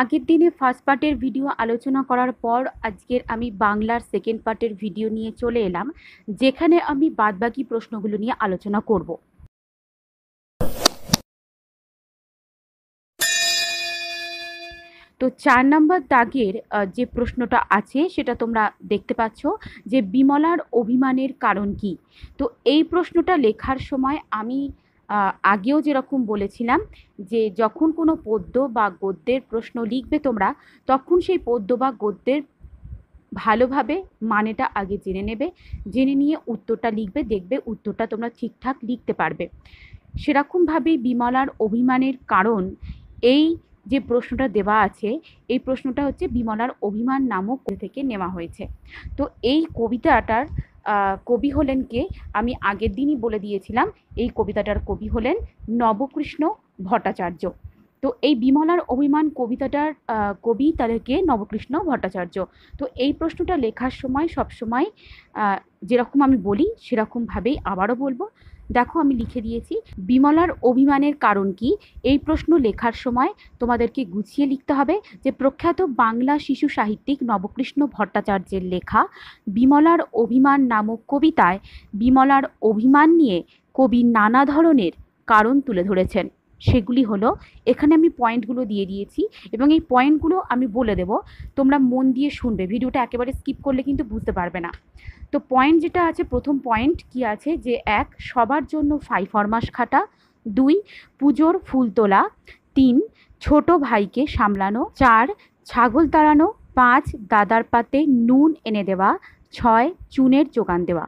আগের দিনে ফার্স্ট পার্টের ভিডিও আলোচনা করার পর আজকের আমি বাংলার সেকেন্ড পার্টের ভিডিও নিয়ে চলে এলাম যেখানে আমি বাদবাকি প্রশ্নগুলো নিয়ে আলোচনা করব তো চার নম্বর দাগের যে প্রশ্নটা আছে সেটা তোমরা দেখতে পাচ্ছ যে বিমলার অভিমানের কারণ কি তো এই প্রশ্নটা লেখার সময় আমি আগেও যেরকম বলেছিলাম যে যখন কোনো পদ্য বা গদ্যের প্রশ্ন লিখবে তোমরা তখন সেই পদ্য বা গদ্যের ভালোভাবে মানেটা আগে জেনে নেবে জেনে নিয়ে উত্তরটা লিখবে দেখবে উত্তরটা তোমরা ঠিকঠাক লিখতে পারবে সেরকমভাবেই বিমলার অভিমানের কারণ এই যে প্রশ্নটা দেওয়া আছে এই প্রশ্নটা হচ্ছে বিমলার অভিমান নামক থেকে নেওয়া হয়েছে তো এই কবিতাটার কবি হলেন কে আমি আগের দিনই বলে দিয়েছিলাম এই কবিতাটার কবি হলেন নবকৃষ্ণ ভট্টাচার্য তো এই বিমলার অভিমান কবিতাটার কবি তাদেরকে নবকৃষ্ণ ভট্টাচার্য তো এই প্রশ্নটা লেখার সময় সবসময় যেরকম আমি বলি সেরকমভাবেই আবারও বলবো দেখো আমি লিখে দিয়েছি বিমলার অভিমানের কারণ কি এই প্রশ্ন লেখার সময় তোমাদেরকে গুছিয়ে লিখতে হবে যে প্রখ্যাত বাংলা শিশু সাহিত্যিক নবকৃষ্ণ ভট্টাচার্যের লেখা বিমলার অভিমান নামক কবিতায় বিমলার অভিমান নিয়ে কবি নানা ধরনের কারণ তুলে ধরেছেন সেগুলি হলো এখানে আমি পয়েন্টগুলো দিয়ে দিয়েছি এবং এই পয়েন্টগুলো আমি বলে দেব তোমরা মন দিয়ে শুনবে ভিডিওটা একেবারে স্কিপ করলে কিন্তু বুঝতে পারবে না তো পয়েন্ট যেটা আছে প্রথম পয়েন্ট কি আছে যে এক সবার জন্য ফাই ফরমাস খাটা দুই পুজোর ফুল তোলা তিন ছোট ভাইকে সামলানো চার ছাগল তাড়ানো পাঁচ দাদার পাতে নুন এনে দেওয়া ছয় চুনের যোগান দেওয়া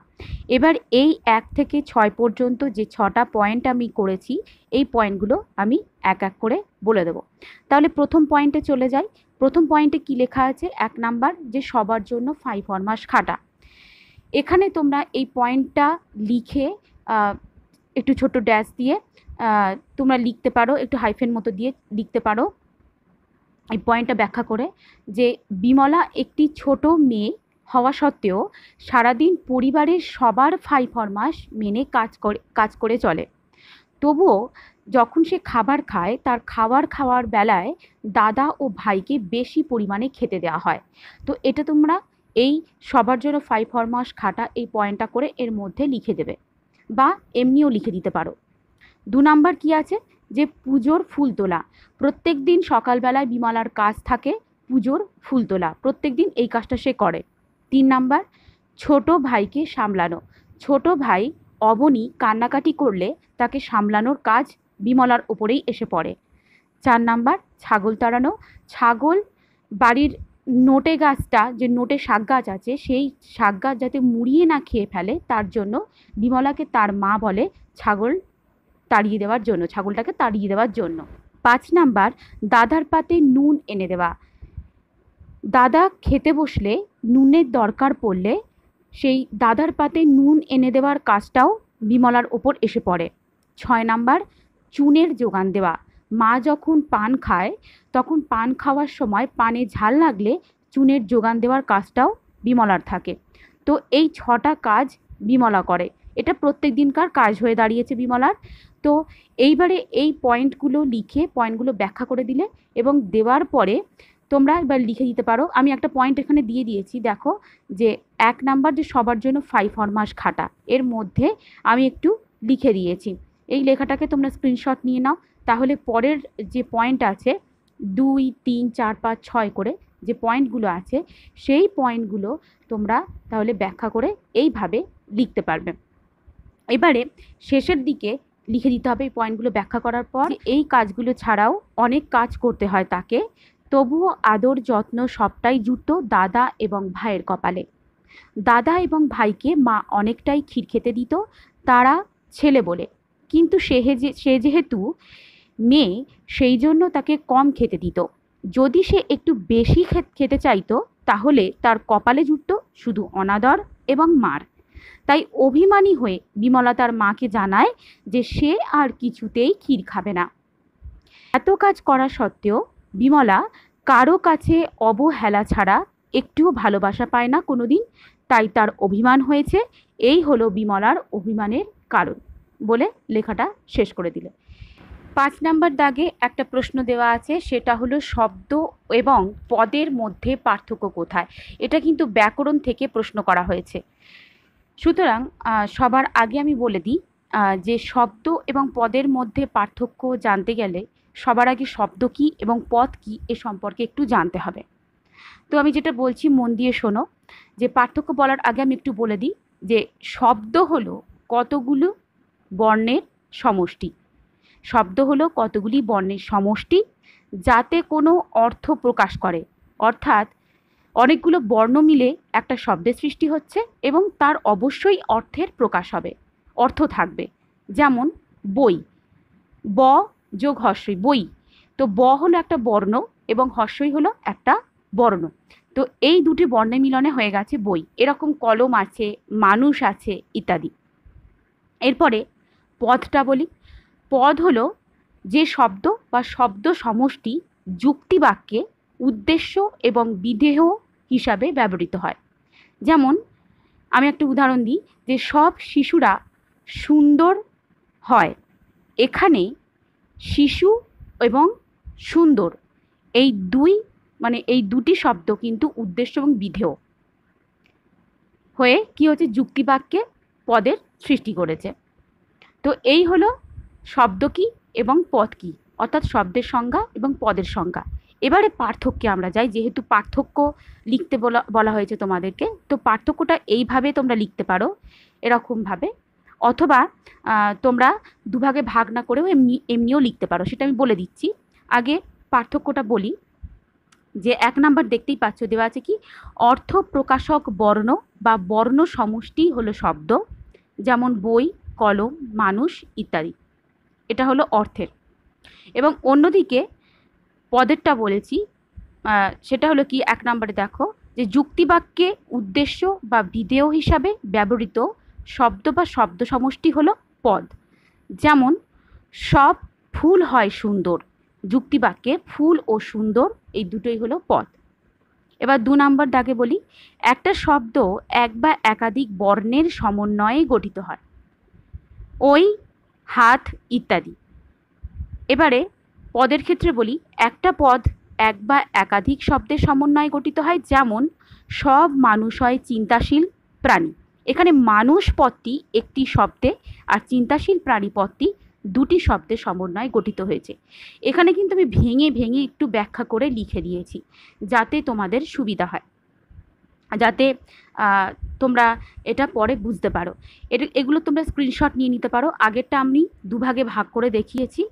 এবার এই এক থেকে ছয় পর্যন্ত যে ছটা পয়েন্ট আমি করেছি এই পয়েন্টগুলো আমি এক এক করে বলে দেব তাহলে প্রথম পয়েন্টে চলে যাই প্রথম পয়েন্টে কি লেখা আছে এক নাম্বার যে সবার জন্য ফাইভ ফরমাস খাটা এখানে তোমরা এই পয়েন্টটা লিখে একটু ছোট ড্যাশ দিয়ে তোমরা লিখতে পারো একটু হাইফেন মতো দিয়ে লিখতে পারো এই পয়েন্টটা ব্যাখ্যা করে যে বিমলা একটি ছোট মেয়ে হওয়া সত্ত্বেও সারাদিন পরিবারের সবার ফাই ফরমাস মেনে কাজ করে কাজ করে চলে তবুও যখন সে খাবার খায় তার খাবার খাওয়ার বেলায় দাদা ও ভাইকে বেশি পরিমাণে খেতে দেওয়া হয় তো এটা তোমরা এই সবার জন্য ফাই ফরমাস খাটা এই পয়েন্টটা করে এর মধ্যে লিখে দেবে বা এমনিও লিখে দিতে পারো দু নাম্বার কি আছে যে পুজোর ফুল তোলা প্রত্যেক দিন সকালবেলায় বিমালার কাজ থাকে পুজোর ফুল তোলা প্রত্যেক দিন এই কাজটা সে করে তিন নাম্বার ছোট ভাইকে সামলানো ছোট ভাই অবনী কান্নাকাটি করলে তাকে সামলানোর কাজ বিমলার ওপরেই এসে পড়ে চার নাম্বার ছাগল তাড়ানো ছাগল বাড়ির নোটে গাছটা যে নোটে শাক গাছ আছে সেই শাক গাছ যাতে মুড়িয়ে না খেয়ে ফেলে তার জন্য বিমলাকে তার মা বলে ছাগল তাড়িয়ে দেওয়ার জন্য ছাগলটাকে তাড়িয়ে দেওয়ার জন্য পাঁচ নাম্বার দাদার পাতে নুন এনে দেওয়া দাদা খেতে বসলে নুনের দরকার পড়লে সেই দাদার পাতে নুন এনে দেওয়ার কাজটাও বিমলার ওপর এসে পড়ে ছয় নাম্বার চুনের যোগান দেওয়া মা যখন পান খায় তখন পান খাওয়ার সময় পানে ঝাল লাগলে চুনের যোগান দেওয়ার কাজটাও বিমলার থাকে তো এই ছটা কাজ বিমলা করে এটা প্রত্যেক দিনকার কাজ হয়ে দাঁড়িয়েছে বিমলার তো এইবারে এই পয়েন্টগুলো লিখে পয়েন্টগুলো ব্যাখ্যা করে দিলে এবং দেওয়ার পরে তোমরা এবার লিখে দিতে পারো আমি একটা পয়েন্ট এখানে দিয়ে দিয়েছি দেখো যে এক নাম্বার যে সবার জন্য ফাইভ ফরমাস খাটা এর মধ্যে আমি একটু লিখে দিয়েছি এই লেখাটাকে তোমরা স্ক্রিনশট নিয়ে নাও তাহলে পরের যে পয়েন্ট আছে দুই তিন চার পাঁচ ছয় করে যে পয়েন্টগুলো আছে সেই পয়েন্টগুলো তোমরা তাহলে ব্যাখ্যা করে এইভাবে লিখতে পারবে এবারে শেষের দিকে লিখে দিতে হবে এই পয়েন্টগুলো ব্যাখ্যা করার পর এই কাজগুলো ছাড়াও অনেক কাজ করতে হয় তাকে তবুও আদর যত্ন সবটাই জুটত দাদা এবং ভাইয়ের কপালে দাদা এবং ভাইকে মা অনেকটাই ক্ষীর খেতে দিত তারা ছেলে বলে কিন্তু সে সে যেহেতু মেয়ে সেই জন্য তাকে কম খেতে দিত যদি সে একটু বেশি খেতে চাইতো তাহলে তার কপালে জুটত শুধু অনাদর এবং মার তাই অভিমানী হয়ে বিমলা তার মাকে জানায় যে সে আর কিছুতেই ক্ষীর খাবে না এত কাজ করা সত্ত্বেও বিমলা কারো কাছে অবহেলা ছাড়া একটুও ভালোবাসা পায় না কোনো দিন তাই তার অভিমান হয়েছে এই হলো বিমলার অভিমানের কারণ বলে লেখাটা শেষ করে দিল পাঁচ নাম্বার দাগে একটা প্রশ্ন দেওয়া আছে সেটা হলো শব্দ এবং পদের মধ্যে পার্থক্য কোথায় এটা কিন্তু ব্যাকরণ থেকে প্রশ্ন করা হয়েছে সুতরাং সবার আগে আমি বলে দিই যে শব্দ এবং পদের মধ্যে পার্থক্য জানতে গেলে সবার আগে শব্দ কী এবং পথ কী এ সম্পর্কে একটু জানতে হবে তো আমি যেটা বলছি মন দিয়ে শোনো যে পার্থক্য বলার আগে আমি একটু বলে দিই যে শব্দ হলো কতগুলো বর্ণের সমষ্টি শব্দ হলো কতগুলি বর্ণের সমষ্টি যাতে কোনো অর্থ প্রকাশ করে অর্থাৎ অনেকগুলো বর্ণ মিলে একটা শব্দের সৃষ্টি হচ্ছে এবং তার অবশ্যই অর্থের প্রকাশ হবে অর্থ থাকবে যেমন বই ব যোগ হর্ষই বই তো ব হলো একটা বর্ণ এবং হর্ষই হলো একটা বর্ণ তো এই দুটি বর্ণে মিলনে হয়ে গেছে বই এরকম কলম আছে মানুষ আছে ইত্যাদি এরপরে পদটা বলি পদ হলো যে শব্দ বা শব্দ সমষ্টি যুক্তিবাক্যে উদ্দেশ্য এবং বিদেহ হিসাবে ব্যবহৃত হয় যেমন আমি একটা উদাহরণ দিই যে সব শিশুরা সুন্দর হয় এখানে শিশু এবং সুন্দর এই দুই মানে এই দুটি শব্দ কিন্তু উদ্দেশ্য এবং বিধেয় হয়ে কি হচ্ছে যুক্তিবাক্যে পদের সৃষ্টি করেছে তো এই হলো শব্দ কী এবং পদ কী অর্থাৎ শব্দের সংজ্ঞা এবং পদের সংজ্ঞা এবারে পার্থক্যে আমরা যাই যেহেতু পার্থক্য লিখতে বলা বলা হয়েছে তোমাদেরকে তো পার্থক্যটা এইভাবে তোমরা লিখতে পারো এরকমভাবে অথবা তোমরা দুভাগে ভাগ না করেও এমনি এমনিও লিখতে পারো সেটা আমি বলে দিচ্ছি আগে পার্থক্যটা বলি যে এক নাম্বার দেখতেই পাচ্ছ দেওয়া আছে কি অর্থ প্রকাশক বর্ণ বা বর্ণ সমষ্টি হলো শব্দ যেমন বই কলম মানুষ ইত্যাদি এটা হলো অর্থের এবং অন্যদিকে পদেরটা বলেছি সেটা হলো কি এক নাম্বারে দেখো যে যুক্তিবাক্যে উদ্দেশ্য বা বিধেয় হিসাবে ব্যবহৃত শব্দ বা শব্দ সমষ্টি হল পদ যেমন সব ফুল হয় সুন্দর যুক্তিবাক্যে ফুল ও সুন্দর এই দুটোই হলো পদ এবার দু নম্বর দাগে বলি একটা শব্দ এক বা একাধিক বর্ণের সমন্বয়ে গঠিত হয় ওই হাত ইত্যাদি এবারে পদের ক্ষেত্রে বলি একটা পদ এক বা একাধিক শব্দের সমন্বয়ে গঠিত হয় যেমন সব মানুষ হয় চিন্তাশীল প্রাণী এখানে মানুষ পথটি একটি শব্দে আর চিন্তাশীল প্রাণী পথটি দুটি শব্দের সমন্বয়ে গঠিত হয়েছে এখানে কিন্তু আমি ভেঙে ভেঙে একটু ব্যাখ্যা করে লিখে দিয়েছি যাতে তোমাদের সুবিধা হয় যাতে তোমরা এটা পরে বুঝতে পারো এটা এগুলো তোমরা স্ক্রিনশট নিয়ে নিতে পারো আগেরটা আমি দুভাগে ভাগ করে দেখিয়েছি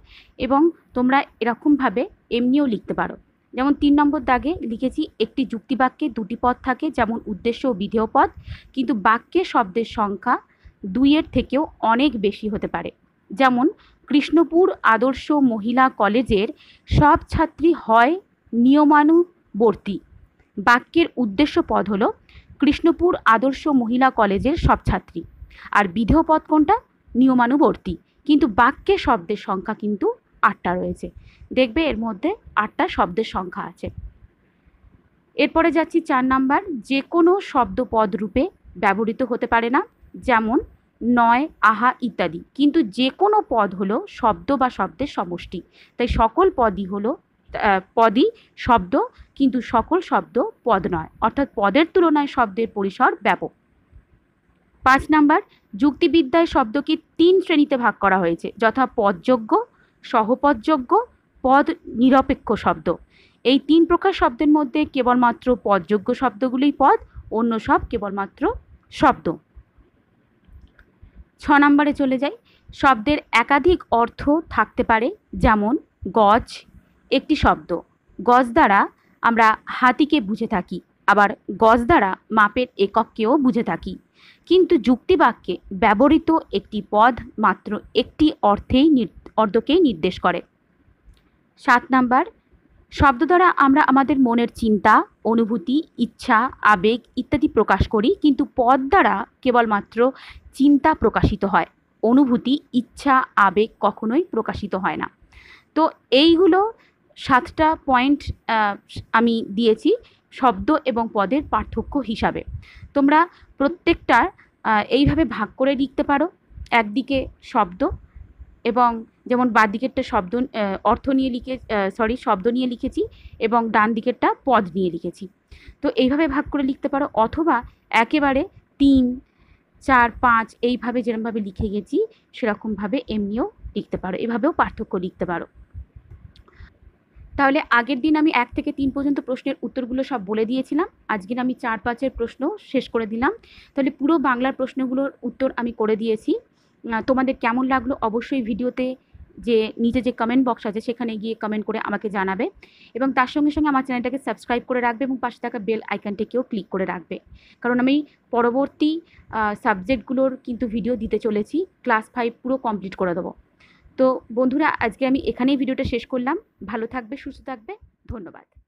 এবং তোমরা এরকমভাবে এমনিও লিখতে পারো যেমন তিন নম্বর দাগে লিখেছি একটি যুক্তিবাক্যে দুটি পদ থাকে যেমন উদ্দেশ্য ও বিধেয় পদ কিন্তু বাক্যে শব্দের সংখ্যা দুইয়ের থেকেও অনেক বেশি হতে পারে যেমন কৃষ্ণপুর আদর্শ মহিলা কলেজের সব ছাত্রী হয় নিয়মানুবর্তী বাক্যের উদ্দেশ্য পদ হলো কৃষ্ণপুর আদর্শ মহিলা কলেজের সব ছাত্রী আর বিধেয় পদ কোনটা নিয়মানুবর্তী কিন্তু বাক্যে শব্দের সংখ্যা কিন্তু আটটা রয়েছে দেখবে এর মধ্যে আটটা শব্দের সংখ্যা আছে এরপরে যাচ্ছি চার নাম্বার যে কোনো শব্দ পদ রূপে ব্যবহৃত হতে পারে না যেমন নয় আহা ইত্যাদি কিন্তু যে কোনো পদ হলো শব্দ বা শব্দের সমষ্টি তাই সকল পদই হলো পদই শব্দ কিন্তু সকল শব্দ পদ নয় অর্থাৎ পদের তুলনায় শব্দের পরিসর ব্যাপক পাঁচ নাম্বার যুক্তিবিদ্যায় শব্দকে তিন শ্রেণীতে ভাগ করা হয়েছে যথা পদযোগ্য সহপদযোগ্য পদ নিরপেক্ষ শব্দ এই তিন প্রকার শব্দের মধ্যে কেবলমাত্র পদযোগ্য শব্দগুলি পদ অন্য সব কেবলমাত্র শব্দ ছ নম্বরে চলে যাই শব্দের একাধিক অর্থ থাকতে পারে যেমন গজ একটি শব্দ গজ দ্বারা আমরা হাতিকে বুঝে থাকি আবার গজ দ্বারা মাপের একককেও বুঝে থাকি কিন্তু যুক্তিবাক্যে ব্যবহৃত একটি পদ মাত্র একটি অর্থেই অর্ধকেই নির্দেশ করে সাত নাম্বার শব্দ দ্বারা আমরা আমাদের মনের চিন্তা অনুভূতি ইচ্ছা আবেগ ইত্যাদি প্রকাশ করি কিন্তু পদ দ্বারা কেবলমাত্র চিন্তা প্রকাশিত হয় অনুভূতি ইচ্ছা আবেগ কখনোই প্রকাশিত হয় না তো এইগুলো সাতটা পয়েন্ট আমি দিয়েছি শব্দ এবং পদের পার্থক্য হিসাবে তোমরা প্রত্যেকটা এইভাবে ভাগ করে লিখতে পারো একদিকে শব্দ এবং যেমন বা দিকেরটা শব্দ অর্থ নিয়ে লিখে সরি শব্দ নিয়ে লিখেছি এবং ডান দিকেরটা পদ নিয়ে লিখেছি তো এইভাবে ভাগ করে লিখতে পারো অথবা একেবারে তিন চার পাঁচ এইভাবে যেরকমভাবে লিখে গেছি সেরকমভাবে এমনিও লিখতে পারো এভাবেও পার্থক্য লিখতে পারো তাহলে আগের দিন আমি এক থেকে তিন পর্যন্ত প্রশ্নের উত্তরগুলো সব বলে দিয়েছিলাম আজকের আমি চার পাঁচের প্রশ্ন শেষ করে দিলাম তাহলে পুরো বাংলার প্রশ্নগুলোর উত্তর আমি করে দিয়েছি তোমাদের কেমন লাগলো অবশ্যই ভিডিওতে যে নিচে যে কমেন্ট বক্স আছে সেখানে গিয়ে কমেন্ট করে আমাকে জানাবে এবং তার সঙ্গে সঙ্গে আমার চ্যানেলটাকে সাবস্ক্রাইব করে রাখবে এবং পাশে থাকা বেল আইকনটিকেও ক্লিক করে রাখবে কারণ আমি পরবর্তী সাবজেক্টগুলোর কিন্তু ভিডিও দিতে চলেছি ক্লাস ফাইভ পুরো কমপ্লিট করে দেবো তো বন্ধুরা আজকে আমি এখানেই ভিডিওটা শেষ করলাম ভালো থাকবে সুস্থ থাকবে ধন্যবাদ